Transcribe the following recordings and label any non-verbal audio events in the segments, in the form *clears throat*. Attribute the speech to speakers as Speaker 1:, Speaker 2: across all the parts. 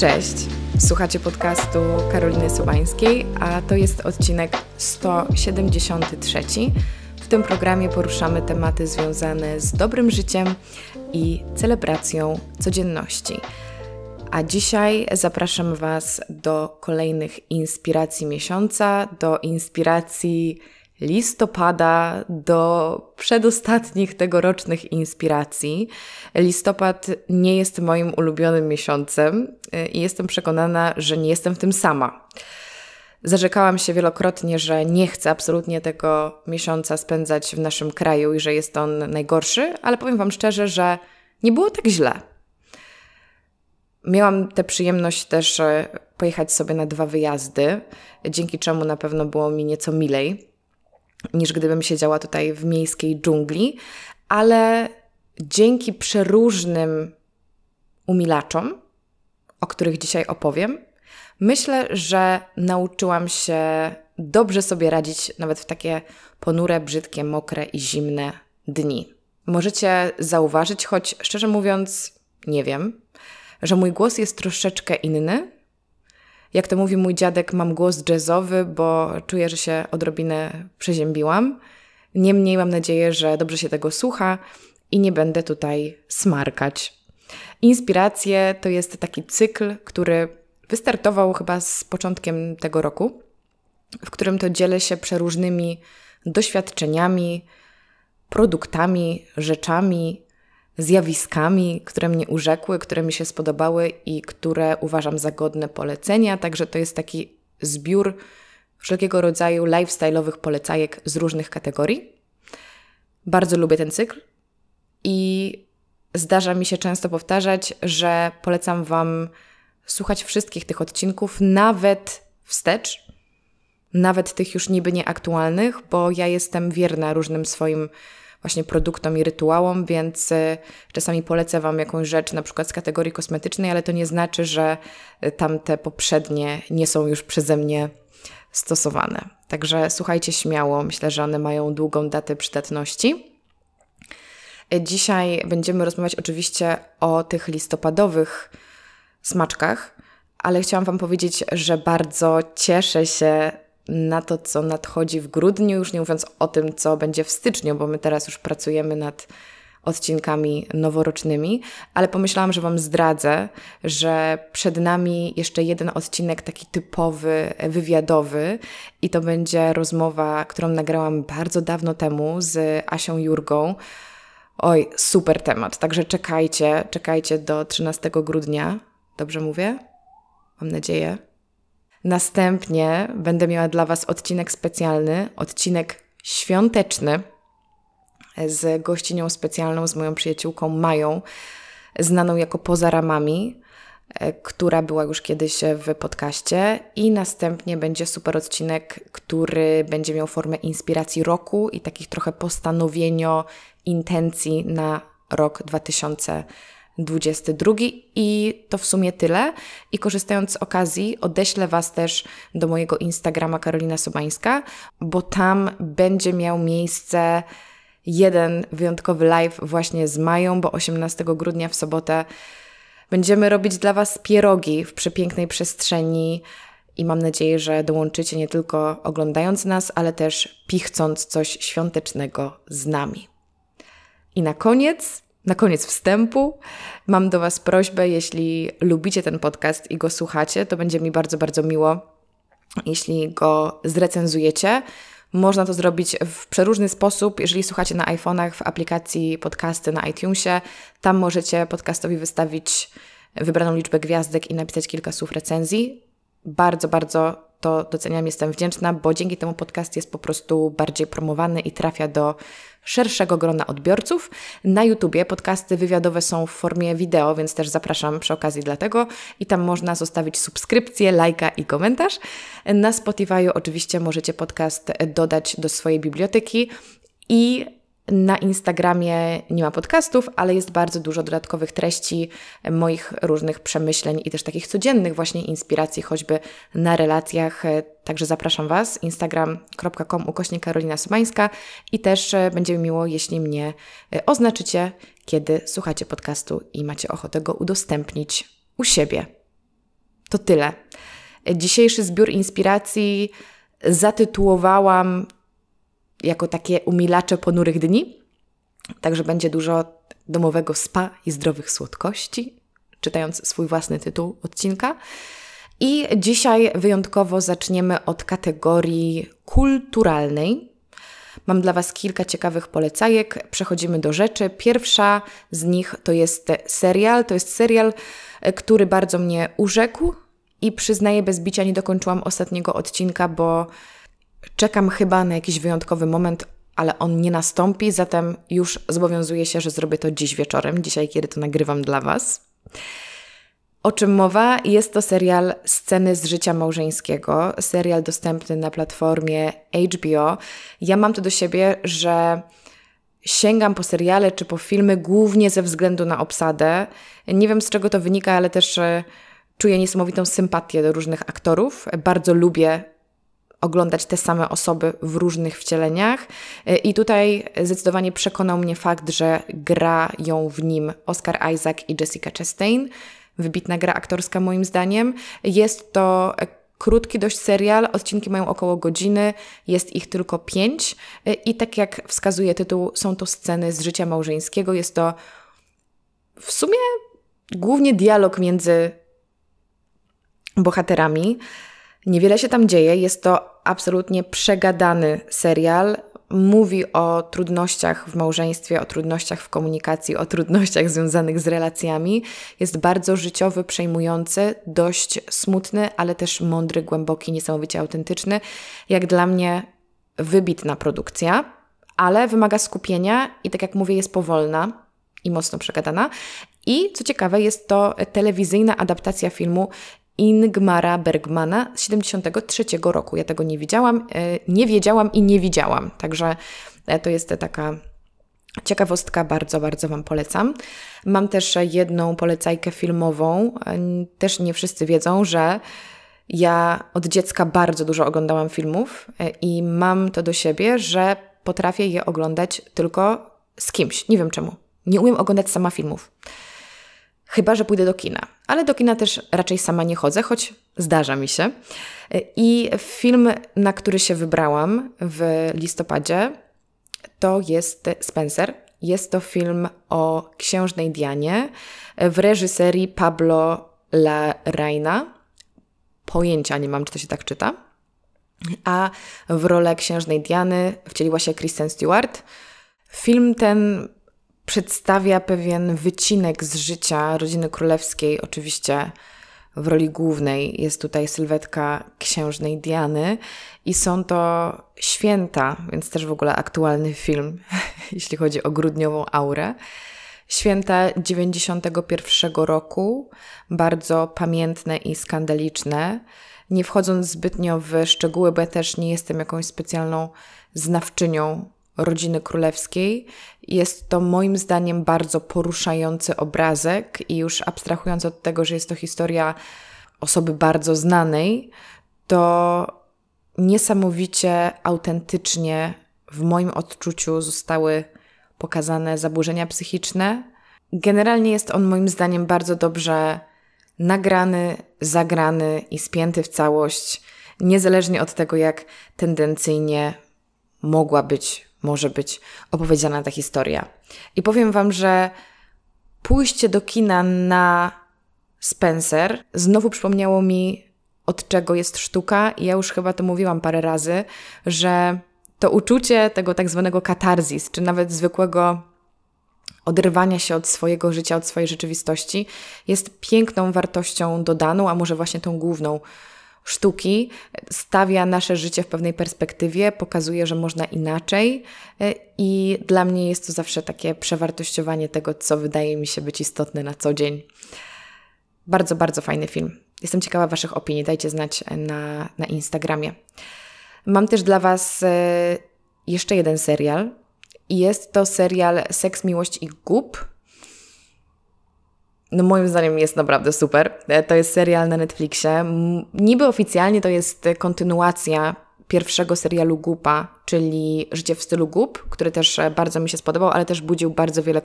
Speaker 1: Cześć! Słuchacie podcastu Karoliny Sobańskiej, a to jest odcinek 173. W tym programie poruszamy tematy związane z dobrym życiem i celebracją codzienności. A dzisiaj zapraszam Was do kolejnych inspiracji miesiąca, do inspiracji listopada do przedostatnich tegorocznych inspiracji. Listopad nie jest moim ulubionym miesiącem y, i jestem przekonana, że nie jestem w tym sama. Zarzekałam się wielokrotnie, że nie chcę absolutnie tego miesiąca spędzać w naszym kraju i że jest on najgorszy, ale powiem Wam szczerze, że nie było tak źle. Miałam tę przyjemność też y, pojechać sobie na dwa wyjazdy, dzięki czemu na pewno było mi nieco milej niż gdybym siedziała tutaj w miejskiej dżungli, ale dzięki przeróżnym umilaczom, o których dzisiaj opowiem, myślę, że nauczyłam się dobrze sobie radzić nawet w takie ponure, brzydkie, mokre i zimne dni. Możecie zauważyć, choć szczerze mówiąc, nie wiem, że mój głos jest troszeczkę inny, jak to mówi mój dziadek, mam głos jazzowy, bo czuję, że się odrobinę przeziębiłam. Niemniej mam nadzieję, że dobrze się tego słucha i nie będę tutaj smarkać. Inspiracje to jest taki cykl, który wystartował chyba z początkiem tego roku, w którym to dzielę się przeróżnymi doświadczeniami, produktami, rzeczami, zjawiskami, które mnie urzekły, które mi się spodobały i które uważam za godne polecenia. Także to jest taki zbiór wszelkiego rodzaju lifestyle'owych polecajek z różnych kategorii. Bardzo lubię ten cykl i zdarza mi się często powtarzać, że polecam Wam słuchać wszystkich tych odcinków, nawet wstecz, nawet tych już niby nieaktualnych, bo ja jestem wierna różnym swoim właśnie produktom i rytuałom, więc e, czasami polecę Wam jakąś rzecz na przykład z kategorii kosmetycznej, ale to nie znaczy, że e, tamte poprzednie nie są już przeze mnie stosowane. Także słuchajcie śmiało, myślę, że one mają długą datę przydatności. E, dzisiaj będziemy rozmawiać oczywiście o tych listopadowych smaczkach, ale chciałam Wam powiedzieć, że bardzo cieszę się na to, co nadchodzi w grudniu, już nie mówiąc o tym, co będzie w styczniu, bo my teraz już pracujemy nad odcinkami noworocznymi, ale pomyślałam, że Wam zdradzę, że przed nami jeszcze jeden odcinek taki typowy, wywiadowy i to będzie rozmowa, którą nagrałam bardzo dawno temu z Asią Jurgą. Oj, super temat, także czekajcie, czekajcie do 13 grudnia. Dobrze mówię? Mam nadzieję. Następnie będę miała dla Was odcinek specjalny, odcinek świąteczny z gościnią specjalną, z moją przyjaciółką Mają, znaną jako Poza Ramami, e, która była już kiedyś w podcaście. I następnie będzie super odcinek, który będzie miał formę inspiracji roku i takich trochę postanowienio intencji na rok 2020 22 i to w sumie tyle. I korzystając z okazji, odeślę Was też do mojego Instagrama Karolina Sobańska, bo tam będzie miał miejsce jeden wyjątkowy live właśnie z Mają, bo 18 grudnia w sobotę będziemy robić dla Was pierogi w przepięknej przestrzeni i mam nadzieję, że dołączycie nie tylko oglądając nas, ale też pichcąc coś świątecznego z nami. I na koniec na koniec wstępu mam do Was prośbę, jeśli lubicie ten podcast i go słuchacie, to będzie mi bardzo, bardzo miło, jeśli go zrecenzujecie. Można to zrobić w przeróżny sposób. Jeżeli słuchacie na iPhone'ach w aplikacji podcasty na iTunesie, tam możecie podcastowi wystawić wybraną liczbę gwiazdek i napisać kilka słów recenzji. Bardzo, bardzo to doceniam, jestem wdzięczna, bo dzięki temu podcast jest po prostu bardziej promowany i trafia do szerszego grona odbiorców. Na YouTubie podcasty wywiadowe są w formie wideo, więc też zapraszam przy okazji dlatego i tam można zostawić subskrypcję, lajka i komentarz. Na Spotify oczywiście możecie podcast dodać do swojej biblioteki i na Instagramie nie ma podcastów, ale jest bardzo dużo dodatkowych treści moich różnych przemyśleń i też takich codziennych właśnie inspiracji, choćby na relacjach. Także zapraszam Was, instagram.com ukośnie Karolina Sumańska i też e, będzie mi miło, jeśli mnie e, oznaczycie, kiedy słuchacie podcastu i macie ochotę go udostępnić u siebie. To tyle. E, dzisiejszy zbiór inspiracji zatytułowałam jako takie umilacze ponurych dni. Także będzie dużo domowego spa i zdrowych słodkości, czytając swój własny tytuł odcinka. I dzisiaj wyjątkowo zaczniemy od kategorii kulturalnej. Mam dla Was kilka ciekawych polecajek. Przechodzimy do rzeczy. Pierwsza z nich to jest serial. To jest serial, e, który bardzo mnie urzekł i przyznaję bez bicia nie dokończyłam ostatniego odcinka, bo Czekam chyba na jakiś wyjątkowy moment, ale on nie nastąpi, zatem już zobowiązuję się, że zrobię to dziś wieczorem, dzisiaj, kiedy to nagrywam dla Was. O czym mowa? Jest to serial Sceny z życia małżeńskiego, serial dostępny na platformie HBO. Ja mam to do siebie, że sięgam po seriale czy po filmy głównie ze względu na obsadę. Nie wiem z czego to wynika, ale też e, czuję niesamowitą sympatię do różnych aktorów. Bardzo lubię oglądać te same osoby w różnych wcieleniach. E, I tutaj zdecydowanie przekonał mnie fakt, że grają w nim Oscar Isaac i Jessica Chastain. Wybitna gra aktorska moim zdaniem. Jest to e, krótki dość serial, odcinki mają około godziny, jest ich tylko pięć e, i tak jak wskazuje tytuł, są to sceny z życia małżeńskiego. Jest to w sumie głównie dialog między bohaterami. Niewiele się tam dzieje, jest to absolutnie przegadany serial. Mówi o trudnościach w małżeństwie, o trudnościach w komunikacji, o trudnościach związanych z relacjami. Jest bardzo życiowy, przejmujący, dość smutny, ale też mądry, głęboki, niesamowicie autentyczny. Jak dla mnie, wybitna produkcja, ale wymaga skupienia i, tak jak mówię, jest powolna i mocno przegadana. I co ciekawe, jest to telewizyjna adaptacja filmu Ingmara Bergmana z 73 roku. Ja tego nie widziałam, e, nie wiedziałam i nie widziałam. Także e, to jest taka ciekawostka, bardzo, bardzo Wam polecam. Mam też jedną polecajkę filmową. E, też nie wszyscy wiedzą, że ja od dziecka bardzo dużo oglądałam filmów i mam to do siebie, że potrafię je oglądać tylko z kimś. Nie wiem czemu. Nie umiem oglądać sama filmów. Chyba, że pójdę do kina. Ale do kina też raczej sama nie chodzę, choć zdarza mi się. I film, na który się wybrałam w listopadzie, to jest Spencer. Jest to film o księżnej Dianie w reżyserii Pablo Larraina. Pojęcia nie mam, czy to się tak czyta. A w rolę księżnej Diany wcieliła się Kristen Stewart. Film ten przedstawia pewien wycinek z życia rodziny królewskiej, oczywiście w roli głównej jest tutaj sylwetka księżnej Diany i są to święta, więc też w ogóle aktualny film, *laughs* jeśli chodzi o grudniową aurę. Święta 91 roku, bardzo pamiętne i skandaliczne. Nie wchodząc zbytnio w szczegóły, bo ja też nie jestem jakąś specjalną znawczynią rodziny królewskiej. Jest to moim zdaniem bardzo poruszający obrazek i już abstrahując od tego, że jest to historia osoby bardzo znanej, to niesamowicie autentycznie w moim odczuciu zostały pokazane zaburzenia psychiczne. Generalnie jest on moim zdaniem bardzo dobrze nagrany, zagrany i spięty w całość, niezależnie od tego, jak tendencyjnie mogła być może być opowiedziana ta historia. I powiem Wam, że pójście do kina na Spencer znowu przypomniało mi, od czego jest sztuka, i ja już chyba to mówiłam parę razy, że to uczucie tego tak zwanego katarzis, czy nawet zwykłego oderwania się od swojego życia, od swojej rzeczywistości, jest piękną wartością dodaną, a może właśnie tą główną sztuki stawia nasze życie w pewnej perspektywie, pokazuje, że można inaczej e, i dla mnie jest to zawsze takie przewartościowanie tego, co wydaje mi się być istotne na co dzień. Bardzo, bardzo fajny film. Jestem ciekawa Waszych opinii, dajcie znać e, na, na Instagramie. Mam też dla Was e, jeszcze jeden serial. Jest to serial Seks, Miłość i głup no moim zdaniem jest naprawdę super. E, to jest serial na Netflixie. Niby oficjalnie to jest e, kontynuacja pierwszego serialu Gupa, czyli Życie w stylu Gup, który też e, bardzo mi się spodobał, ale też budził bardzo wiele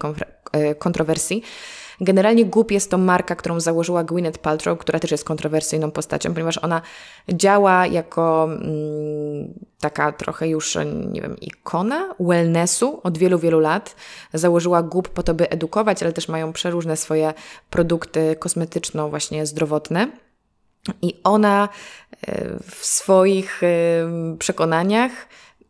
Speaker 1: kontrowersji. Generalnie Goop jest to marka, którą założyła Gwyneth Paltrow, która też jest kontrowersyjną postacią, ponieważ ona działa jako mm, taka trochę już, nie wiem, ikona wellnessu od wielu, wielu lat. Założyła Goop po to, by edukować, ale też mają przeróżne swoje produkty kosmetyczno właśnie zdrowotne. I ona e, w swoich przekonaniach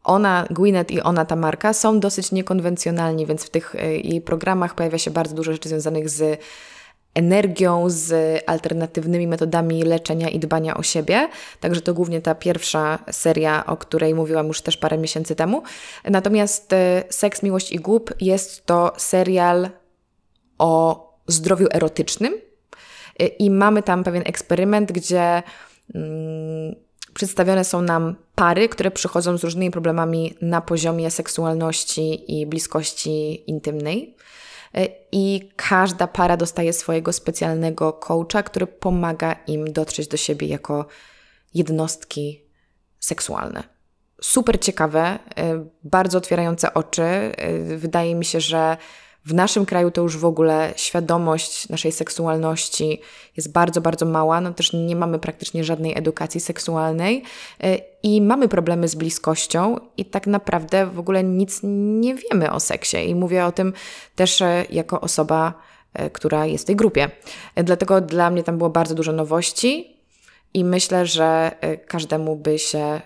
Speaker 1: ona, Gwyneth i ona, ta marka, są dosyć niekonwencjonalni, więc w tych e, jej programach pojawia się bardzo dużo rzeczy związanych z energią, z alternatywnymi metodami leczenia i dbania o siebie. Także to głównie ta pierwsza seria, o której mówiłam już też parę miesięcy temu. Natomiast e, Seks, Miłość i głup jest to serial o zdrowiu erotycznym e, i mamy tam pewien eksperyment, gdzie. Mm, Przedstawione są nam pary, które przychodzą z różnymi problemami na poziomie seksualności i bliskości intymnej. E, I każda para dostaje swojego specjalnego coacha, który pomaga im dotrzeć do siebie jako jednostki seksualne. Super ciekawe, e, bardzo otwierające oczy. E, wydaje mi się, że w naszym kraju to już w ogóle świadomość naszej seksualności jest bardzo, bardzo mała. No też nie mamy praktycznie żadnej edukacji seksualnej e, i mamy problemy z bliskością i tak naprawdę w ogóle nic nie wiemy o seksie. I mówię o tym też e, jako osoba, e, która jest w tej grupie. Dlatego dla mnie tam było bardzo dużo nowości i myślę, że każdemu by się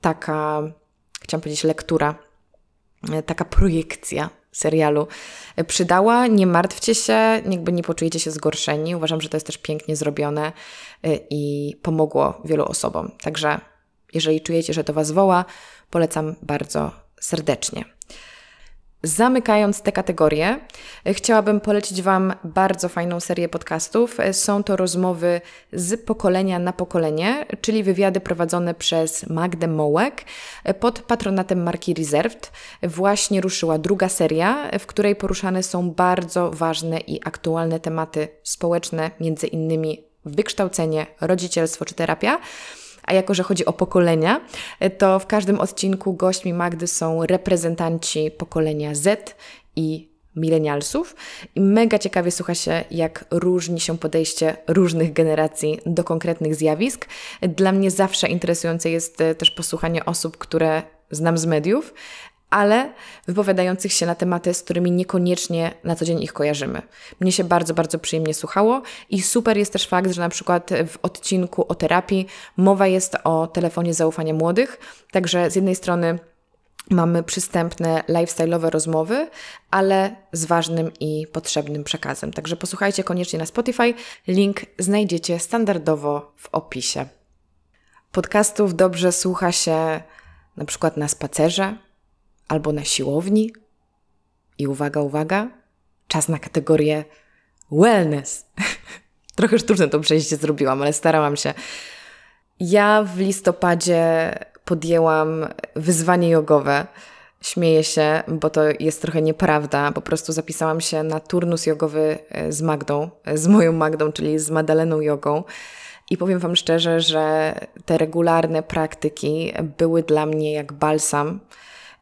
Speaker 1: taka, chciałam powiedzieć, lektura, taka projekcja serialu e, przydała. Nie martwcie się, jakby nie poczujecie się zgorszeni. Uważam, że to jest też pięknie zrobione e, i pomogło wielu osobom. Także jeżeli czujecie, że to Was woła, polecam bardzo serdecznie. Zamykając te kategorie, chciałabym polecić Wam bardzo fajną serię podcastów. Są to rozmowy z pokolenia na pokolenie, czyli wywiady prowadzone przez Magdę Mołek pod patronatem marki Reserved. Właśnie ruszyła druga seria, w której poruszane są bardzo ważne i aktualne tematy społeczne, między innymi wykształcenie, rodzicielstwo czy terapia. A jako, że chodzi o pokolenia, e, to w każdym odcinku gośćmi Magdy są reprezentanci pokolenia Z i milenialsów. I mega ciekawie słucha się, jak różni się podejście różnych generacji do konkretnych zjawisk. Dla mnie zawsze interesujące jest e, też posłuchanie osób, które znam z mediów, ale wypowiadających się na tematy, z którymi niekoniecznie na co dzień ich kojarzymy. Mnie się bardzo, bardzo przyjemnie słuchało i super jest też fakt, że na przykład w odcinku o terapii mowa jest o telefonie zaufania młodych, także z jednej strony mamy przystępne lifestyle'owe rozmowy, ale z ważnym i potrzebnym przekazem. Także posłuchajcie koniecznie na Spotify. Link znajdziecie standardowo w opisie. Podcastów dobrze słucha się na przykład na spacerze, albo na siłowni. I uwaga, uwaga, czas na kategorię wellness. *laughs* Trochę sztuczne to przejście zrobiłam, ale starałam się. Ja w listopadzie podjęłam wyzwanie jogowe. Śmieję się, bo to jest trochę nieprawda. Po prostu zapisałam się na turnus jogowy e, z Magdą, e, z moją Magdą, czyli z Madaleną Jogą. I powiem Wam szczerze, że te regularne praktyki były dla mnie jak balsam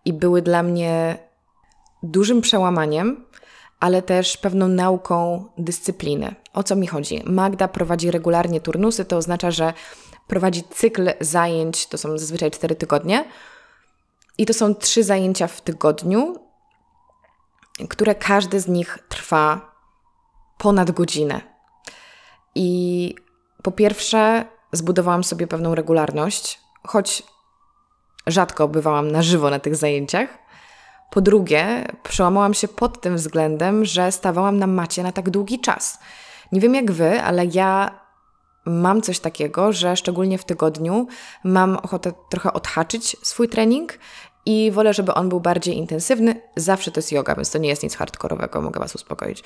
Speaker 1: i były dla mnie dużym przełamaniem, ale też pewną nauką dyscypliny. O co mi chodzi? Magda prowadzi regularnie turnusy, to oznacza, że prowadzi cykl zajęć, to są zazwyczaj cztery tygodnie. I to są trzy zajęcia w tygodniu, które każdy z nich trwa ponad godzinę. I po pierwsze, zbudowałam sobie pewną regularność, choć rzadko bywałam na żywo na tych zajęciach. Po drugie, przełamałam się pod tym względem, że stawałam na macie na tak długi czas. Nie wiem jak wy, ale ja mam coś takiego, że szczególnie w tygodniu mam ochotę trochę odhaczyć swój trening i wolę, żeby on był bardziej intensywny. Zawsze to jest yoga, więc to nie jest nic hardkorowego, mogę Was uspokoić.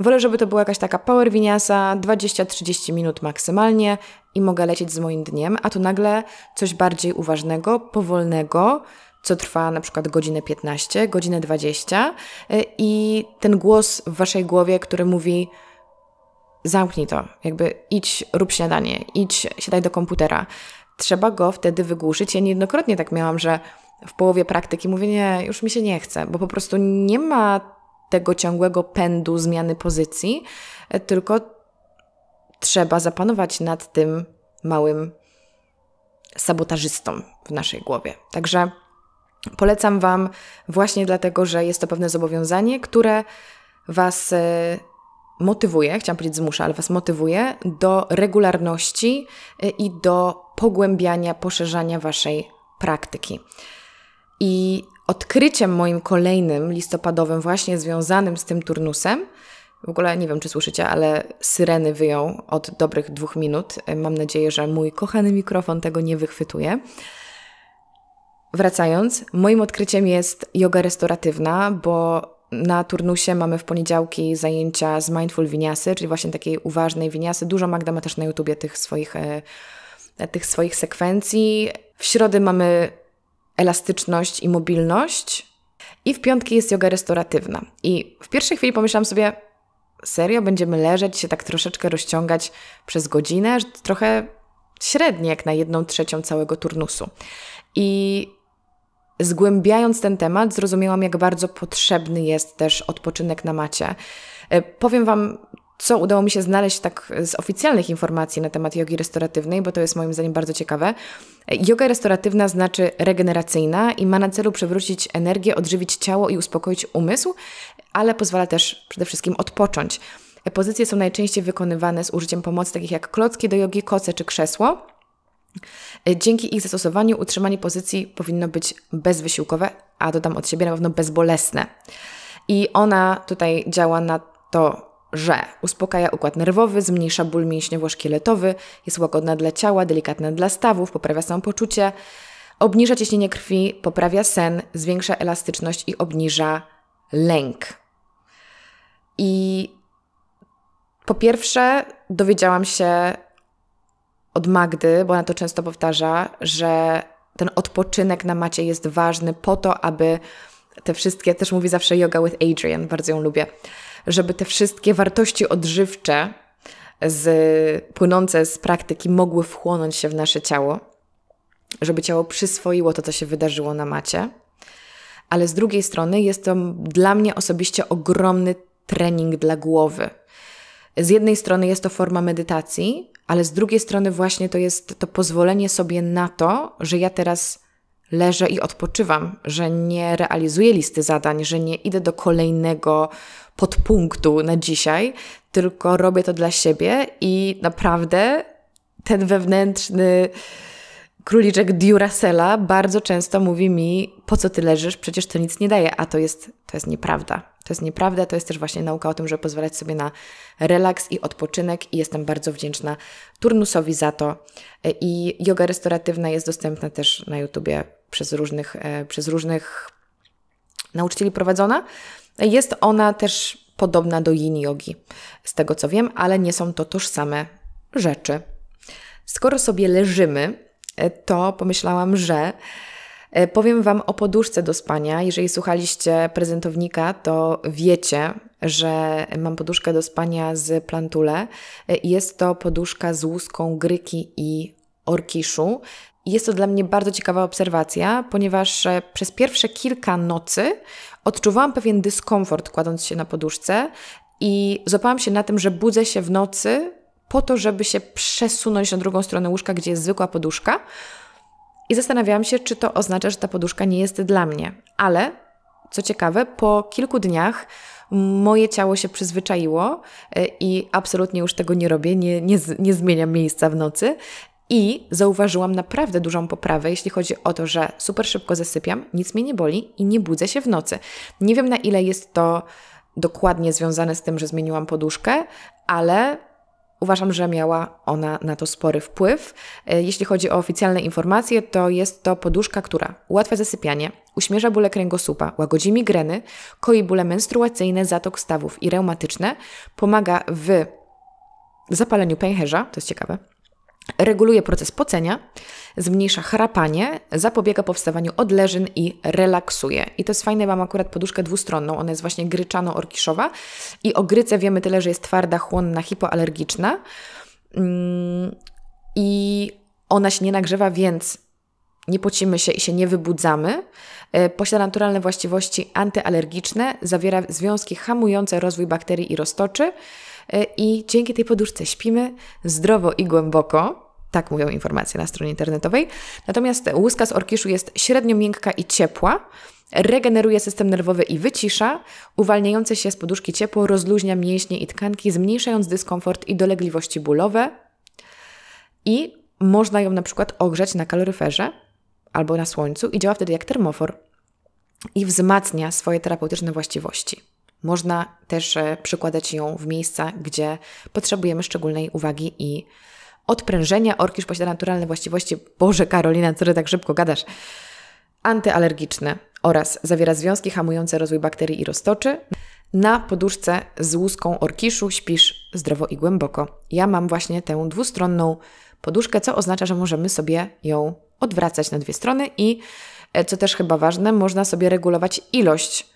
Speaker 1: Wolę, żeby to była jakaś taka power winiasa, 20-30 minut maksymalnie, i mogę lecieć z moim dniem, a tu nagle coś bardziej uważnego, powolnego, co trwa na przykład godzinę 15, godzinę 20 y, i ten głos w waszej głowie, który mówi zamknij to, jakby idź, rób śniadanie, idź, siadaj do komputera. Trzeba go wtedy wygłuszyć. Ja niejednokrotnie tak miałam, że w połowie praktyki mówię, nie, już mi się nie chce, bo po prostu nie ma tego ciągłego pędu zmiany pozycji, tylko trzeba zapanować nad tym małym sabotażystą w naszej głowie. Także polecam Wam właśnie dlatego, że jest to pewne zobowiązanie, które Was e, motywuje, chciałam powiedzieć zmusza, ale Was motywuje do regularności e, i do pogłębiania, poszerzania Waszej praktyki. I odkryciem moim kolejnym listopadowym, właśnie związanym z tym turnusem, w ogóle nie wiem, czy słyszycie, ale syreny wyją od dobrych dwóch minut. Mam nadzieję, że mój kochany mikrofon tego nie wychwytuje. Wracając, moim odkryciem jest yoga restauratywna, bo na turnusie mamy w poniedziałki zajęcia z mindful winiasy, czyli właśnie takiej uważnej winiasy. Dużo Magda ma też na YouTubie tych swoich, e, tych swoich sekwencji. W środę mamy elastyczność i mobilność. I w piątki jest yoga restauratywna. I w pierwszej chwili pomyślałam sobie, serio będziemy leżeć, się tak troszeczkę rozciągać przez godzinę, trochę średnie jak na jedną trzecią całego turnusu. I zgłębiając ten temat, zrozumiałam, jak bardzo potrzebny jest też odpoczynek na macie. E, powiem Wam, co udało mi się znaleźć tak z oficjalnych informacji na temat jogi restauratywnej, bo to jest moim zdaniem bardzo ciekawe. Yoga restauratywna znaczy regeneracyjna i ma na celu przywrócić energię, odżywić ciało i uspokoić umysł, ale pozwala też przede wszystkim odpocząć. Pozycje są najczęściej wykonywane z użyciem pomocy takich jak klocki do jogi, koce czy krzesło. Dzięki ich zastosowaniu utrzymanie pozycji powinno być bezwysiłkowe, a dodam od siebie na pewno bezbolesne. I ona tutaj działa na to że uspokaja układ nerwowy, zmniejsza ból mięśniowo-szkieletowy, jest łagodna dla ciała, delikatna dla stawów, poprawia samopoczucie, obniża ciśnienie krwi, poprawia sen, zwiększa elastyczność i obniża lęk. I po pierwsze dowiedziałam się od Magdy, bo ona to często powtarza, że ten odpoczynek na macie jest ważny po to, aby te wszystkie, też mówi zawsze Yoga with Adrian, bardzo ją lubię, żeby te wszystkie wartości odżywcze z, płynące z praktyki mogły wchłonąć się w nasze ciało, żeby ciało przyswoiło to, co się wydarzyło na macie. Ale z drugiej strony jest to dla mnie osobiście ogromny trening dla głowy. Z jednej strony jest to forma medytacji, ale z drugiej strony właśnie to jest to pozwolenie sobie na to, że ja teraz leżę i odpoczywam, że nie realizuję listy zadań, że nie idę do kolejnego podpunktu na dzisiaj, tylko robię to dla siebie i naprawdę ten wewnętrzny króliczek Duracella bardzo często mówi mi, po co ty leżysz, przecież to nic nie daje, a to jest, to jest nieprawda. To jest nieprawda, to jest też właśnie nauka o tym, żeby pozwalać sobie na relaks i odpoczynek i jestem bardzo wdzięczna turnusowi za to. I yoga restauratywna jest dostępna też na YouTubie przez różnych, e, przez różnych nauczycieli prowadzona. Jest ona też podobna do yin yogi, z tego co wiem, ale nie są to tożsame rzeczy. Skoro sobie leżymy, E, to pomyślałam, że e, powiem Wam o poduszce do spania. Jeżeli słuchaliście prezentownika, to wiecie, że mam poduszkę do spania z plantule. E, jest to poduszka z łuską gryki i orkiszu. Jest to dla mnie bardzo ciekawa obserwacja, ponieważ przez pierwsze kilka nocy odczuwałam pewien dyskomfort kładąc się na poduszce i złapałam się na tym, że budzę się w nocy po to, żeby się przesunąć na drugą stronę łóżka, gdzie jest zwykła poduszka. I zastanawiałam się, czy to oznacza, że ta poduszka nie jest dla mnie. Ale co ciekawe, po kilku dniach moje ciało się przyzwyczaiło e, i absolutnie już tego nie robię, nie, nie, nie zmieniam miejsca w nocy. I zauważyłam naprawdę dużą poprawę, jeśli chodzi o to, że super szybko zasypiam, nic mnie nie boli i nie budzę się w nocy. Nie wiem na ile jest to dokładnie związane z tym, że zmieniłam poduszkę, ale Uważam, że miała ona na to spory wpływ. E, jeśli chodzi o oficjalne informacje, to jest to poduszka, która ułatwia zasypianie, uśmierza bóle kręgosłupa, łagodzi migreny, koi bóle menstruacyjne, zatok stawów i reumatyczne, pomaga w zapaleniu pęcherza, to jest ciekawe, Reguluje proces pocenia, zmniejsza chrapanie, zapobiega powstawaniu odleżyn i relaksuje. I to jest fajne, mam akurat poduszkę dwustronną, ona jest właśnie gryczano-orkiszowa i o gryce wiemy tyle, że jest twarda, chłonna, hipoalergiczna mm, i ona się nie nagrzewa, więc nie pocimy się i się nie wybudzamy. E, Posiada naturalne właściwości antyalergiczne, zawiera związki hamujące rozwój bakterii i roztoczy, E, i dzięki tej poduszce śpimy zdrowo i głęboko. Tak mówią informacje na stronie internetowej. Natomiast łuska z orkiszu jest średnio miękka i ciepła, regeneruje system nerwowy i wycisza. Uwalniające się z poduszki ciepło rozluźnia mięśnie i tkanki, zmniejszając dyskomfort i dolegliwości bólowe. I można ją na przykład ogrzać na kaloryferze albo na słońcu i działa wtedy jak termofor i wzmacnia swoje terapeutyczne właściwości. Można też e, przykładać ją w miejsca, gdzie potrzebujemy szczególnej uwagi i odprężenia. Orkisz posiada naturalne właściwości. Boże, Karolina, co ty tak szybko gadasz? Antyalergiczne oraz zawiera związki hamujące rozwój bakterii i roztoczy. Na poduszce z łuską orkiszu śpisz zdrowo i głęboko. Ja mam właśnie tę dwustronną poduszkę, co oznacza, że możemy sobie ją odwracać na dwie strony i, e, co też chyba ważne, można sobie regulować ilość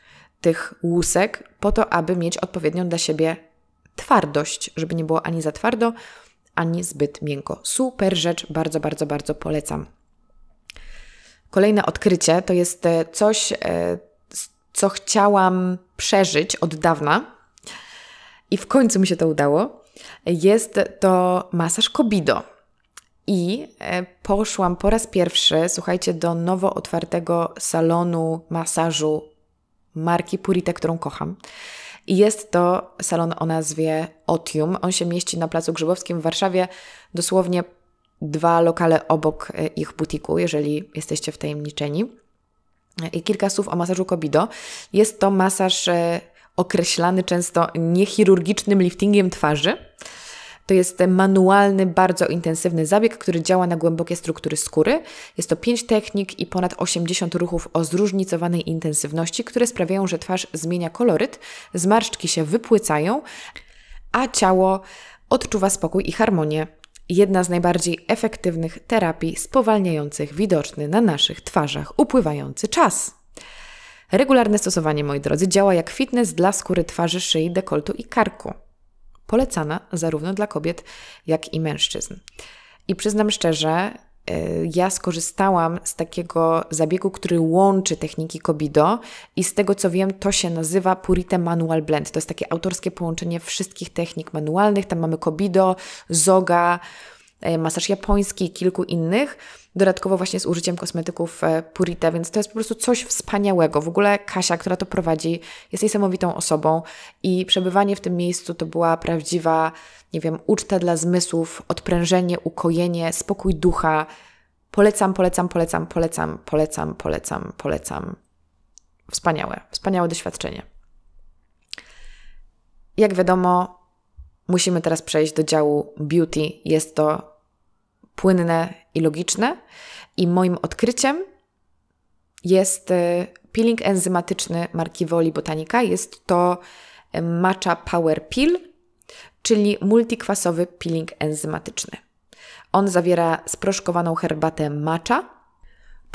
Speaker 1: tych łusek po to, aby mieć odpowiednią dla siebie twardość, żeby nie było ani za twardo, ani zbyt miękko. Super rzecz, bardzo, bardzo, bardzo polecam. Kolejne odkrycie to jest e, coś, e, co chciałam przeżyć od dawna i w końcu mi się to udało. Jest to masaż Kobido. I e, poszłam po raz pierwszy, słuchajcie, do nowo otwartego salonu masażu marki Purite, którą kocham. I jest to salon o nazwie Otium. On się mieści na Placu Grzybowskim w Warszawie, dosłownie dwa lokale obok e, ich butiku, jeżeli jesteście wtajemniczeni. I kilka słów o masażu Kobido. Jest to masaż e, określany często niechirurgicznym liftingiem twarzy to jest manualny, bardzo intensywny zabieg, który działa na głębokie struktury skóry. Jest to 5 technik i ponad 80 ruchów o zróżnicowanej intensywności, które sprawiają, że twarz zmienia koloryt, zmarszczki się wypłycają, a ciało odczuwa spokój i harmonię. Jedna z najbardziej efektywnych terapii spowalniających widoczny na naszych twarzach upływający czas. Regularne stosowanie, moi drodzy, działa jak fitness dla skóry twarzy, szyi, dekoltu i karku polecana zarówno dla kobiet, jak i mężczyzn. I przyznam szczerze, y, ja skorzystałam z takiego zabiegu, który łączy techniki Kobido i z tego co wiem, to się nazywa Purite Manual Blend. To jest takie autorskie połączenie wszystkich technik manualnych. Tam mamy Kobido, Zoga, y, masaż japoński i kilku innych dodatkowo właśnie z użyciem kosmetyków e, Purita, więc to jest po prostu coś wspaniałego. W ogóle Kasia, która to prowadzi, jest niesamowitą osobą i przebywanie w tym miejscu to była prawdziwa, nie wiem, uczta dla zmysłów, odprężenie, ukojenie, spokój ducha. Polecam, polecam, polecam, polecam, polecam, polecam, polecam. Wspaniałe, wspaniałe doświadczenie. Jak wiadomo, musimy teraz przejść do działu beauty. Jest to płynne i logiczne. I moim odkryciem jest y, peeling enzymatyczny marki Woli Botanika. Jest to y, Matcha Power Peel, czyli multikwasowy peeling enzymatyczny. On zawiera sproszkowaną herbatę matcha,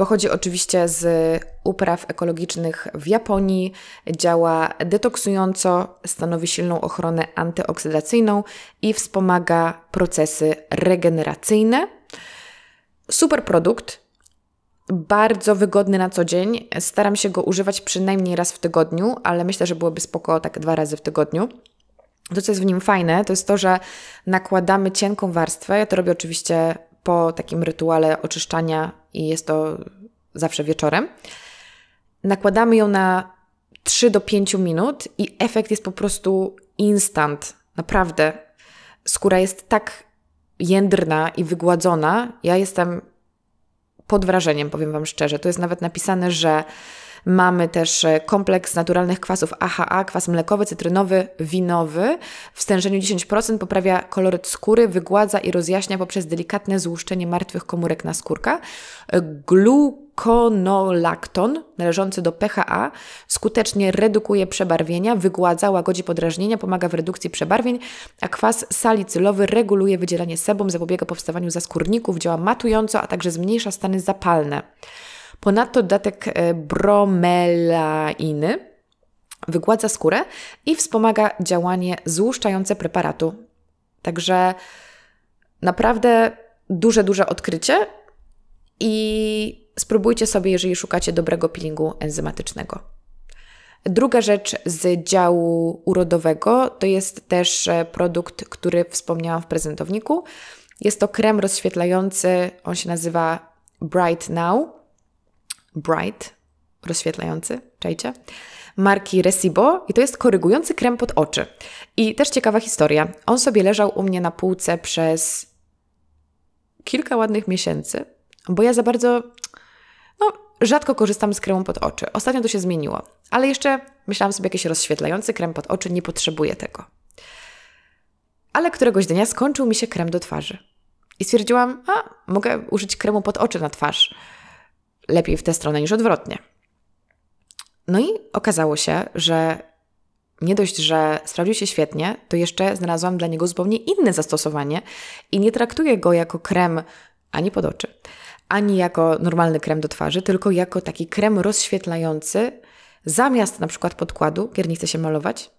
Speaker 1: Pochodzi oczywiście z upraw ekologicznych w Japonii, działa detoksująco, stanowi silną ochronę antyoksydacyjną i wspomaga procesy regeneracyjne. Super produkt, bardzo wygodny na co dzień. Staram się go używać przynajmniej raz w tygodniu, ale myślę, że byłoby spoko tak dwa razy w tygodniu. To, co jest w nim fajne, to jest to, że nakładamy cienką warstwę. Ja to robię oczywiście po takim rytuale oczyszczania i jest to zawsze wieczorem. Nakładamy ją na 3 do 5 minut i efekt jest po prostu instant. Naprawdę. Skóra jest tak jędrna i wygładzona. Ja jestem pod wrażeniem, powiem Wam szczerze. To jest nawet napisane, że Mamy też e, kompleks naturalnych kwasów AHA, kwas mlekowy, cytrynowy, winowy. W stężeniu 10% poprawia koloryt skóry, wygładza i rozjaśnia poprzez delikatne złuszczenie martwych komórek na skórka. E, Glu należący do PHA skutecznie redukuje przebarwienia, wygładza, łagodzi podrażnienia, pomaga w redukcji przebarwień, a kwas salicylowy reguluje wydzielanie sebum, zapobiega powstawaniu zaskórników, działa matująco, a także zmniejsza stany zapalne. Ponadto dodatek e, bromelainy wygładza skórę i wspomaga działanie złuszczające preparatu. Także naprawdę duże, duże odkrycie i spróbujcie sobie, jeżeli szukacie dobrego peelingu enzymatycznego. Druga rzecz z działu urodowego to jest też e, produkt, który wspomniałam w prezentowniku. Jest to krem rozświetlający, on się nazywa Bright Now Bright, rozświetlający, czajcie, marki Resibo i to jest korygujący krem pod oczy. I też ciekawa historia. On sobie leżał u mnie na półce przez kilka ładnych miesięcy, bo ja za bardzo, no, rzadko korzystam z kremu pod oczy. Ostatnio to się zmieniło, ale jeszcze myślałam sobie jakiś rozświetlający krem pod oczy, nie potrzebuję tego. Ale któregoś dnia skończył mi się krem do twarzy. I stwierdziłam, a mogę użyć kremu pod oczy na twarz lepiej w tę stronę niż odwrotnie. No i okazało się, że nie dość, że sprawdził się świetnie, to jeszcze znalazłam dla niego zupełnie inne zastosowanie i nie traktuję go jako krem ani pod oczy, ani jako normalny krem do twarzy, tylko jako taki krem rozświetlający zamiast na przykład podkładu, kiedy nie się malować.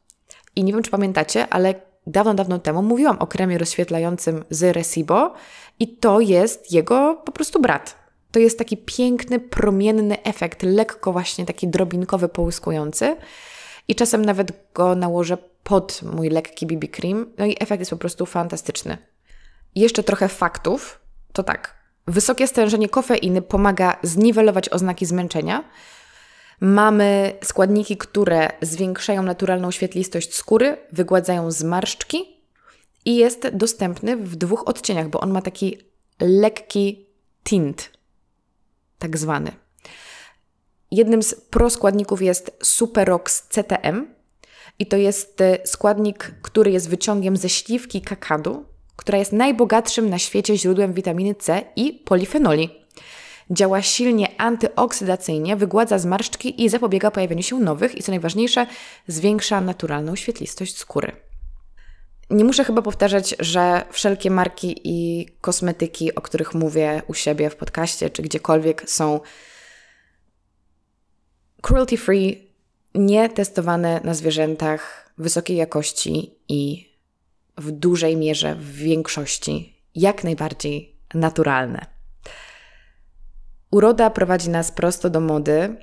Speaker 1: I nie wiem, czy pamiętacie, ale dawno, dawno temu mówiłam o kremie rozświetlającym z Recibo i to jest jego po prostu brat to jest taki piękny, promienny efekt, lekko właśnie taki drobinkowy, połyskujący. I czasem nawet go nałożę pod mój lekki BB Cream. No i efekt jest po prostu fantastyczny. Jeszcze trochę faktów. To tak, wysokie stężenie kofeiny pomaga zniwelować oznaki zmęczenia. Mamy składniki, które zwiększają naturalną świetlistość skóry, wygładzają zmarszczki i jest dostępny w dwóch odcieniach, bo on ma taki lekki tint, tak zwany. Jednym z proskładników jest Superox CTM i to jest y, składnik, który jest wyciągiem ze śliwki kakadu, która jest najbogatszym na świecie źródłem witaminy C i polifenoli. Działa silnie antyoksydacyjnie, wygładza zmarszczki i zapobiega pojawieniu się nowych i co najważniejsze, zwiększa naturalną świetlistość skóry. Nie muszę chyba powtarzać, że wszelkie marki i kosmetyki, o których mówię u siebie w podcaście czy gdziekolwiek, są cruelty free, nie testowane na zwierzętach, wysokiej jakości i w dużej mierze, w większości, jak najbardziej naturalne. Uroda prowadzi nas prosto do mody,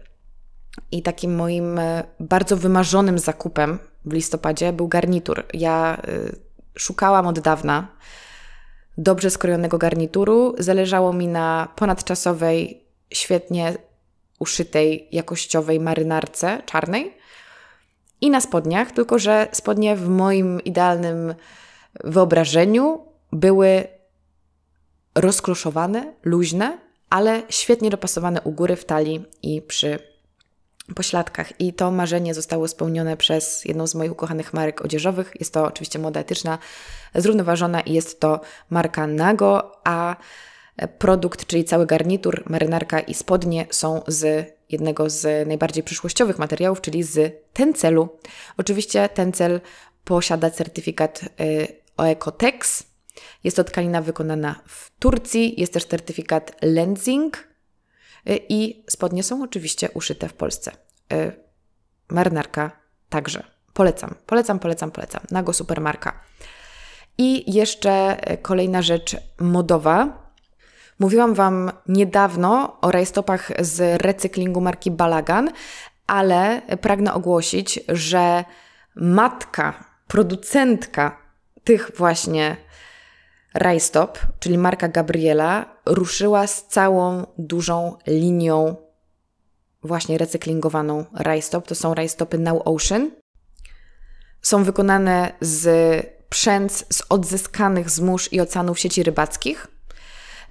Speaker 1: i takim moim e, bardzo wymarzonym zakupem w listopadzie był garnitur. Ja e, szukałam od dawna dobrze skrojonego garnituru. Zależało mi na ponadczasowej, świetnie uszytej, jakościowej marynarce czarnej i na spodniach, tylko że spodnie w moim idealnym wyobrażeniu były rozkloszowane, luźne, ale świetnie dopasowane u góry w talii i przy pośladkach. I to marzenie zostało spełnione przez jedną z moich ukochanych marek odzieżowych. Jest to oczywiście moda etyczna, zrównoważona i jest to marka Nago, a produkt, czyli cały garnitur, marynarka i spodnie są z jednego z najbardziej przyszłościowych materiałów, czyli z tencelu. Oczywiście tencel posiada certyfikat y, OECOTEX. Jest to tkanina wykonana w Turcji, jest też certyfikat Lensing Y, i spodnie są oczywiście uszyte w Polsce. Y, marynarka także. Polecam, polecam, polecam, polecam. Nago Supermarka. I jeszcze y, kolejna rzecz modowa. Mówiłam Wam niedawno o rajstopach z recyklingu marki Balagan, ale pragnę ogłosić, że matka, producentka tych właśnie Rajstop, czyli marka Gabriela, ruszyła z całą dużą linią właśnie recyklingowaną rajstop. To są rajstopy Now Ocean. Są wykonane z przędz z odzyskanych z mórz i oceanów sieci rybackich.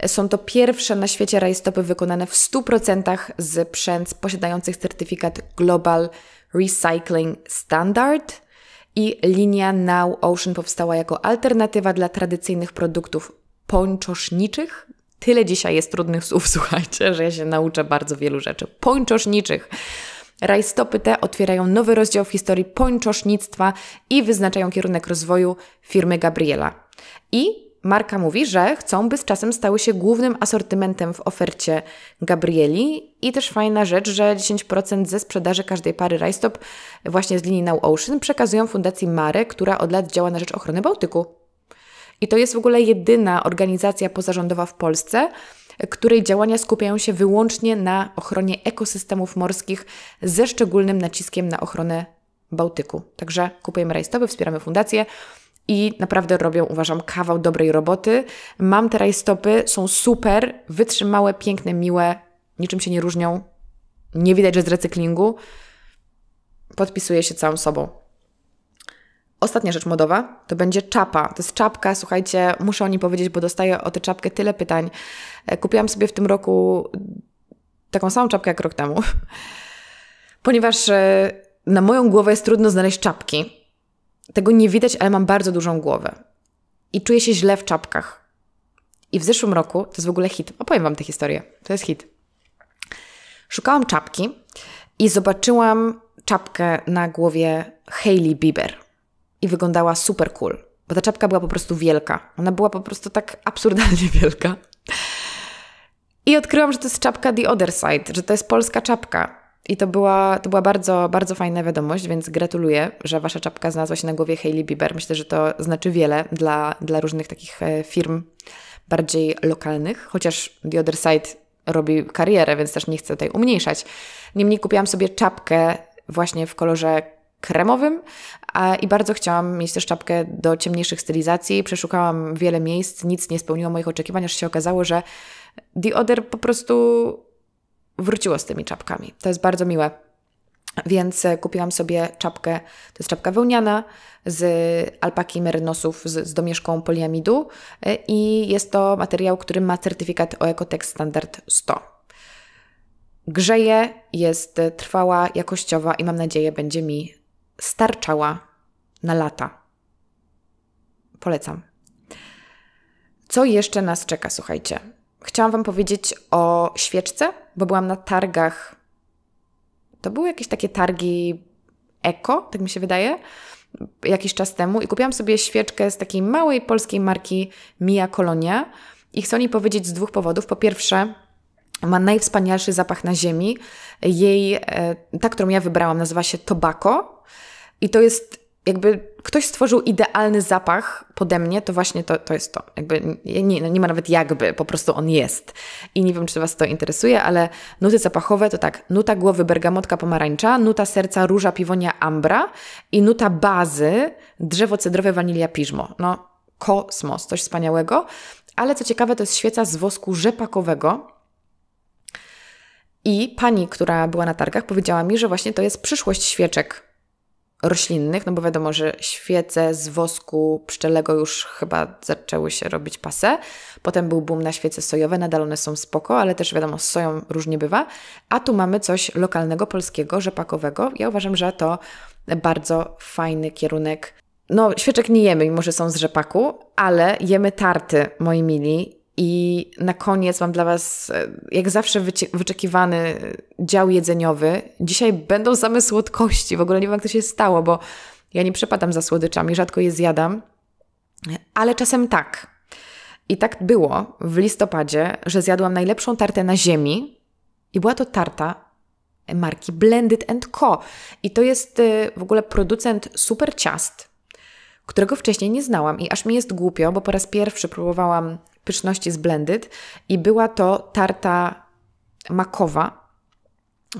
Speaker 1: Są to pierwsze na świecie rajstopy wykonane w 100% z przędz posiadających certyfikat Global Recycling Standard – i linia Now Ocean powstała jako alternatywa dla tradycyjnych produktów pończoszniczych. Tyle dzisiaj jest trudnych słów, *laughs* słuchajcie, że ja się nauczę bardzo wielu rzeczy. Pończoszniczych. Rajstopy te otwierają nowy rozdział w historii pończosznictwa i wyznaczają kierunek rozwoju firmy Gabriela. I marka mówi, że chcą, by z czasem stały się głównym asortymentem w ofercie Gabrieli. I też fajna rzecz, że 10% ze sprzedaży każdej pary Rajstop właśnie z linii Now Ocean przekazują Fundacji Mare, która od lat działa na rzecz ochrony Bałtyku. I to jest w ogóle jedyna organizacja pozarządowa w Polsce, której działania skupiają się wyłącznie na ochronie ekosystemów morskich ze szczególnym naciskiem na ochronę Bałtyku. Także kupujemy rajstopy, wspieramy fundację i naprawdę robią, uważam, kawał dobrej roboty. Mam te rajstopy, są super, wytrzymałe, piękne, miłe, niczym się nie różnią. Nie widać, że z recyklingu. Podpisuję się całą sobą. Ostatnia rzecz modowa to będzie czapa. To jest czapka, słuchajcie, muszę o niej powiedzieć, bo dostaję o tę czapkę tyle pytań. E, kupiłam sobie w tym roku taką samą czapkę jak rok temu, *laughs* ponieważ e, na moją głowę jest trudno znaleźć czapki tego nie widać, ale mam bardzo dużą głowę. I czuję się źle w czapkach. I w zeszłym roku, to jest w ogóle hit, opowiem Wam tę historię, to jest hit. Szukałam czapki i zobaczyłam czapkę na głowie Hailey Bieber. I wyglądała super cool, bo ta czapka była po prostu wielka. Ona była po prostu tak absurdalnie *laughs* wielka. I odkryłam, że to jest czapka The Other Side, że to jest polska czapka. I to była, to była bardzo, bardzo fajna wiadomość, więc gratuluję, że Wasza czapka znalazła się na głowie Hailey Bieber. Myślę, że to znaczy wiele dla, dla różnych takich e, firm bardziej lokalnych, chociaż The Other Side robi karierę, więc też nie chcę tutaj umniejszać. Niemniej kupiłam sobie czapkę właśnie w kolorze kremowym a, i bardzo chciałam mieć też czapkę do ciemniejszych stylizacji. Przeszukałam wiele miejsc, nic nie spełniło moich oczekiwań, aż się okazało, że The Other po prostu wróciło z tymi czapkami. To jest bardzo miłe. Więc e, kupiłam sobie czapkę, to jest czapka wełniana z alpaki merynosów z, z domieszką poliamidu e, i jest to materiał, który ma certyfikat o Ecotex Standard 100. Grzeje, jest e, trwała, jakościowa i mam nadzieję będzie mi starczała na lata. Polecam. Co jeszcze nas czeka, słuchajcie? chciałam Wam powiedzieć o świeczce, bo byłam na targach. To były jakieś takie targi eko, tak mi się wydaje, jakiś czas temu i kupiłam sobie świeczkę z takiej małej polskiej marki Mia Kolonia. I chcę o niej powiedzieć z dwóch powodów. Po pierwsze, ma najwspanialszy zapach na ziemi. Jej, e, ta, którą ja wybrałam, nazywa się tobako I to jest jakby ktoś stworzył idealny zapach pode mnie, to właśnie to, to jest to. Jakby nie, no nie ma nawet jakby, po prostu on jest. I nie wiem, czy Was to interesuje, ale nuty zapachowe to tak, nuta głowy bergamotka pomarańcza, nuta serca róża piwonia ambra i nuta bazy drzewo cedrowe wanilia piżmo. No, kosmos, coś wspaniałego. Ale co ciekawe, to jest świeca z wosku rzepakowego, i pani, która była na targach, powiedziała mi, że właśnie to jest przyszłość świeczek roślinnych, no bo wiadomo, że świece z wosku pszczelego już chyba zaczęły się robić pase. Potem był boom na świece sojowe, nadal one są spoko, ale też wiadomo, z soją różnie bywa. A tu mamy coś lokalnego, polskiego, rzepakowego. Ja uważam, że to bardzo fajny kierunek. No, świeczek nie jemy, mimo że są z rzepaku, ale jemy tarty, moi mili, i na koniec mam dla Was, e, jak zawsze, wyczekiwany dział jedzeniowy. Dzisiaj będą same słodkości. W ogóle nie wiem, jak to się stało, bo ja nie przepadam za słodyczami, rzadko je zjadam, ale czasem tak. I tak było w listopadzie, że zjadłam najlepszą tartę na ziemi i była to tarta marki Blended Co. I to jest e, w ogóle producent super ciast, którego wcześniej nie znałam i aż mi jest głupio, bo po raz pierwszy próbowałam pyszności z blended i była to tarta makowa.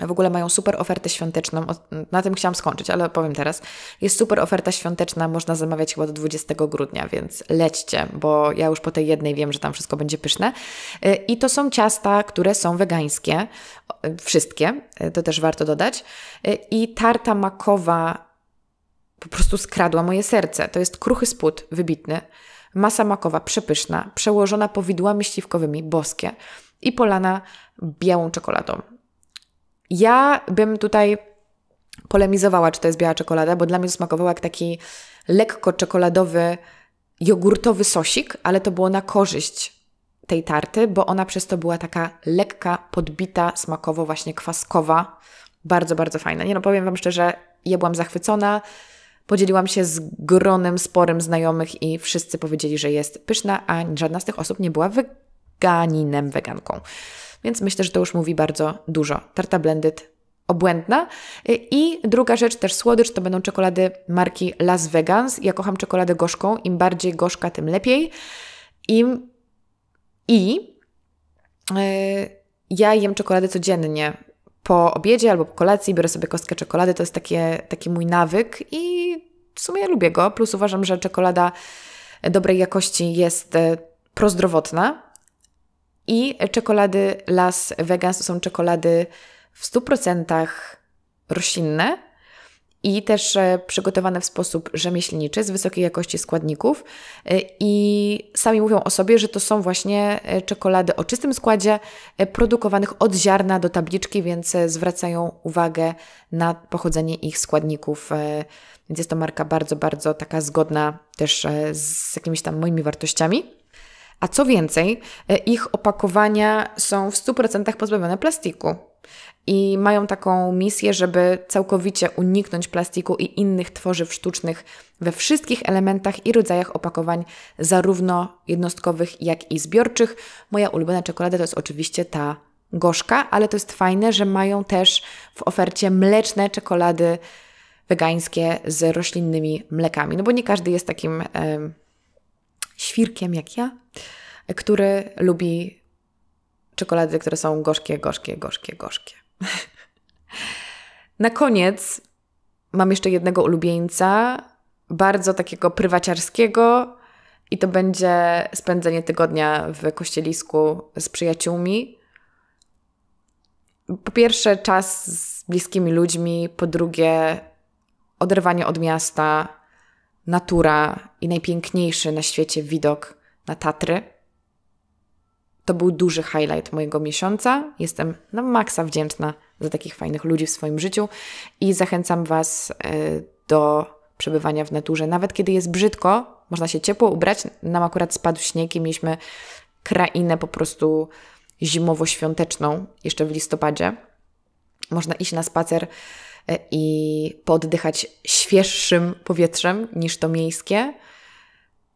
Speaker 1: W ogóle mają super ofertę świąteczną. Na tym chciałam skończyć, ale powiem teraz. Jest super oferta świąteczna, można zamawiać chyba do 20 grudnia, więc lećcie, bo ja już po tej jednej wiem, że tam wszystko będzie pyszne. Y, I to są ciasta, które są wegańskie, wszystkie, y, to też warto dodać. Y, I tarta makowa po prostu skradła moje serce. To jest kruchy spód, wybitny, masa makowa, przepyszna, przełożona powidłami śliwkowymi, boskie i polana białą czekoladą. Ja bym tutaj polemizowała, czy to jest biała czekolada, bo dla mnie smakowała jak taki lekko czekoladowy, jogurtowy sosik, ale to było na korzyść tej tarty, bo ona przez to była taka lekka, podbita, smakowo właśnie kwaskowa. Bardzo, bardzo fajna. Nie no, powiem Wam szczerze, ja byłam zachwycona. Podzieliłam się z gronem sporym znajomych i wszyscy powiedzieli, że jest pyszna, a żadna z tych osób nie była weganinem, weganką. Więc myślę, że to już mówi bardzo dużo. Tarta blended obłędna. I druga rzecz, też słodycz, to będą czekolady marki Las Vegans. Ja kocham czekoladę gorzką. Im bardziej gorzka, tym lepiej. Im... I... Yy, ja jem czekoladę codziennie po obiedzie albo po kolacji biorę sobie kostkę czekolady. To jest takie, taki mój nawyk i w sumie ja lubię go. Plus uważam, że czekolada dobrej jakości jest e, prozdrowotna. I czekolady Las Vegas to są czekolady w 100% roślinne, i też e, przygotowane w sposób rzemieślniczy, z wysokiej jakości składników. E, I sami mówią o sobie, że to są właśnie e, czekolady o czystym składzie, produkowanych od ziarna do tabliczki, więc zwracają uwagę na pochodzenie ich składników. Więc jest to marka bardzo, bardzo taka zgodna też z jakimiś tam moimi wartościami. A co więcej, ich opakowania są w 100% pozbawione plastiku i mają taką misję, żeby całkowicie uniknąć plastiku i innych tworzyw sztucznych we wszystkich elementach i rodzajach opakowań, zarówno jednostkowych, jak i zbiorczych. Moja ulubiona czekolada to jest oczywiście ta gorzka, ale to jest fajne, że mają też w ofercie mleczne czekolady wegańskie z roślinnymi mlekami. No bo nie każdy jest takim e, świrkiem jak ja, który lubi czekolady, które są gorzkie, gorzkie, gorzkie, gorzkie. *laughs* Na koniec mam jeszcze jednego ulubieńca, bardzo takiego prywaciarskiego, i to będzie spędzenie tygodnia w kościelisku z przyjaciółmi. Po pierwsze, czas z bliskimi ludźmi, po drugie, oderwanie od miasta, natura i najpiękniejszy na świecie widok na Tatry. To był duży highlight mojego miesiąca. Jestem na maksa wdzięczna za takich fajnych ludzi w swoim życiu i zachęcam Was e, do przebywania w naturze. Nawet kiedy jest brzydko, można się ciepło ubrać. Nam akurat spadł śnieg i mieliśmy krainę po prostu zimowo-świąteczną jeszcze w listopadzie. Można iść na spacer e, i poddychać świeższym powietrzem niż to miejskie.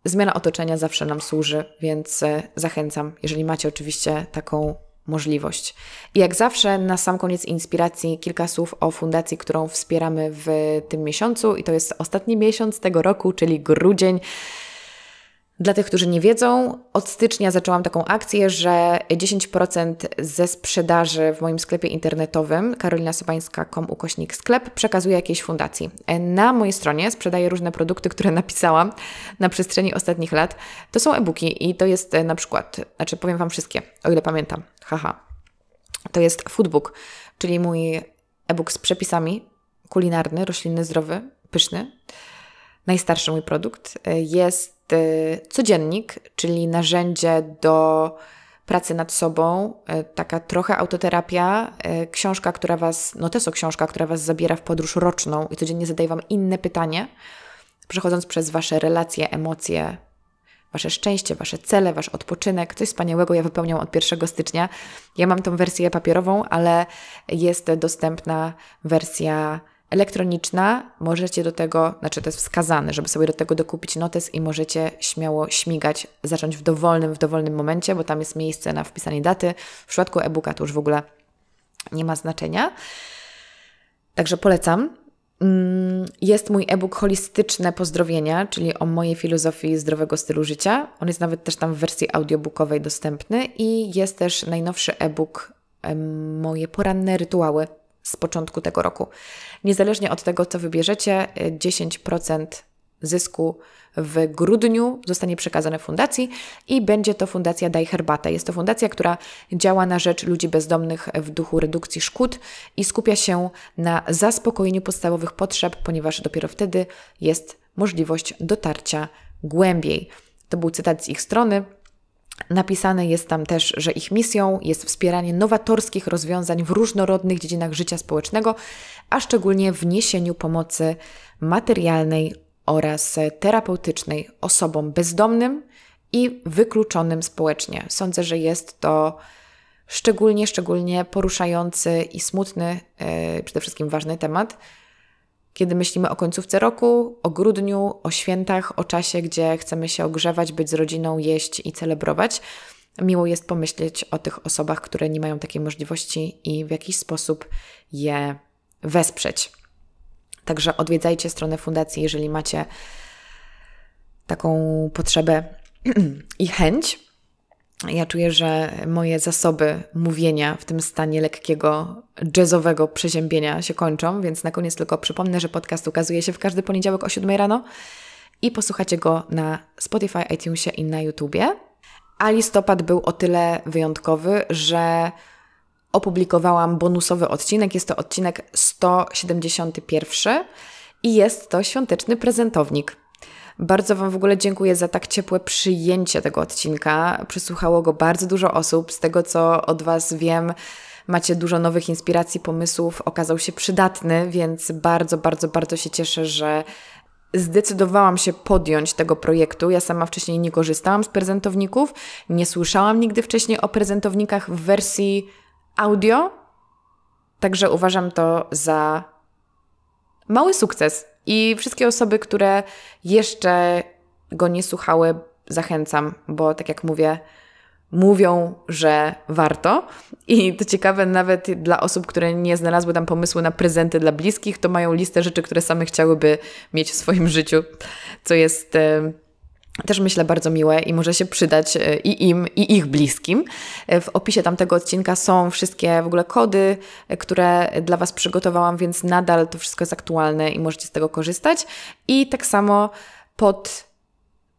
Speaker 1: Zmiana otoczenia zawsze nam służy, więc e, zachęcam, jeżeli macie oczywiście taką możliwość. I jak zawsze, na sam koniec inspiracji kilka słów o fundacji, którą wspieramy w tym miesiącu, i to jest ostatni miesiąc tego roku, czyli grudzień. Dla tych, którzy nie wiedzą, od stycznia zaczęłam taką akcję, że 10% ze sprzedaży w moim sklepie internetowym karolinasobańska.com ukośnik sklep przekazuję jakiejś fundacji. E, na mojej stronie sprzedaję różne produkty, które *laughs* napisałam na przestrzeni ostatnich lat. To są e-booki i to jest e, na przykład, znaczy powiem Wam wszystkie, o ile pamiętam, haha. To jest foodbook, czyli mój e-book z przepisami kulinarny, roślinny, zdrowy, pyszny, najstarszy mój produkt, e, jest e, codziennik, czyli narzędzie do pracy nad sobą, e, taka trochę autoterapia, książka, która was, no to jest książka, która was zabiera w podróż roczną i codziennie zadaje wam inne pytanie, przechodząc przez wasze relacje, emocje, wasze szczęście, wasze cele, wasz odpoczynek. Coś wspaniałego ja wypełniam od 1 stycznia. Ja mam tą wersję papierową, ale jest dostępna wersja elektroniczna, możecie do tego, znaczy to jest wskazane, żeby sobie do tego dokupić notes i możecie śmiało śmigać, zacząć w dowolnym, w dowolnym momencie, bo tam jest miejsce na wpisanie daty. W przypadku e-booka to już w ogóle nie ma znaczenia. Także polecam. Mm, jest mój e-book Holistyczne Pozdrowienia, czyli o mojej filozofii zdrowego stylu życia. On jest nawet też tam w wersji audiobookowej dostępny i jest też najnowszy e-book Moje poranne rytuały z początku tego roku. Niezależnie od tego, co wybierzecie, 10% zysku w grudniu zostanie przekazane fundacji i będzie to Fundacja Daj Herbatę. Jest to fundacja, która działa na rzecz ludzi bezdomnych w duchu redukcji szkód i skupia się na zaspokojeniu podstawowych potrzeb, ponieważ dopiero wtedy jest możliwość dotarcia głębiej. To był cytat z ich strony. Napisane jest tam też, że ich misją jest wspieranie nowatorskich rozwiązań w różnorodnych dziedzinach życia społecznego, a szczególnie w niesieniu pomocy materialnej oraz terapeutycznej osobom bezdomnym i wykluczonym społecznie. Sądzę, że jest to szczególnie, szczególnie poruszający i smutny, yy, przede wszystkim ważny temat, kiedy myślimy o końcówce roku, o grudniu, o świętach, o czasie, gdzie chcemy się ogrzewać, być z rodziną, jeść i celebrować, miło jest pomyśleć o tych osobach, które nie mają takiej możliwości i w jakiś sposób je wesprzeć. Także odwiedzajcie stronę fundacji, jeżeli macie taką potrzebę *clears throat* i chęć ja czuję, że moje zasoby mówienia w tym stanie lekkiego, jazzowego przeziębienia się kończą, więc na koniec tylko przypomnę, że podcast ukazuje się w każdy poniedziałek o 7 rano i posłuchacie go na Spotify, iTunesie i na YouTubie. A listopad był o tyle wyjątkowy, że opublikowałam bonusowy odcinek. Jest to odcinek 171 i jest to świąteczny prezentownik. Bardzo Wam w ogóle dziękuję za tak ciepłe przyjęcie tego odcinka. Przysłuchało go bardzo dużo osób. Z tego, co od Was wiem, macie dużo nowych inspiracji, pomysłów. Okazał się przydatny, więc bardzo, bardzo, bardzo się cieszę, że zdecydowałam się podjąć tego projektu. Ja sama wcześniej nie korzystałam z prezentowników, nie słyszałam nigdy wcześniej o prezentownikach w wersji audio, także uważam to za mały sukces. I wszystkie osoby, które jeszcze go nie słuchały, zachęcam, bo tak jak mówię, mówią, że warto. I to ciekawe, nawet dla osób, które nie znalazły tam pomysłu na prezenty dla bliskich, to mają listę rzeczy, które same chciałyby mieć w swoim życiu, co jest też myślę bardzo miłe i może się przydać e, i im, i ich bliskim. E, w opisie tamtego odcinka są wszystkie w ogóle kody, e, które dla Was przygotowałam, więc nadal to wszystko jest aktualne i możecie z tego korzystać. I tak samo pod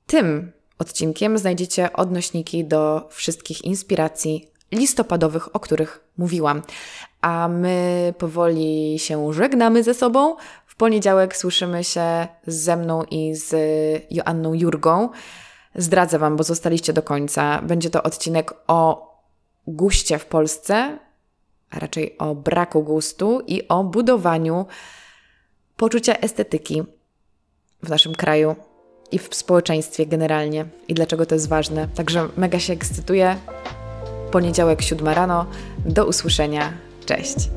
Speaker 1: tym odcinkiem znajdziecie odnośniki do wszystkich inspiracji listopadowych, o których mówiłam. A my powoli się żegnamy ze sobą. W poniedziałek słyszymy się ze mną i z y, Joanną Jurgą. Zdradzę Wam, bo zostaliście do końca. Będzie to odcinek o guście w Polsce, a raczej o braku gustu i o budowaniu poczucia estetyki w naszym kraju i w społeczeństwie generalnie i dlaczego to jest ważne. Także mega się ekscytuję. Poniedziałek, 7 rano. Do usłyszenia. Cześć.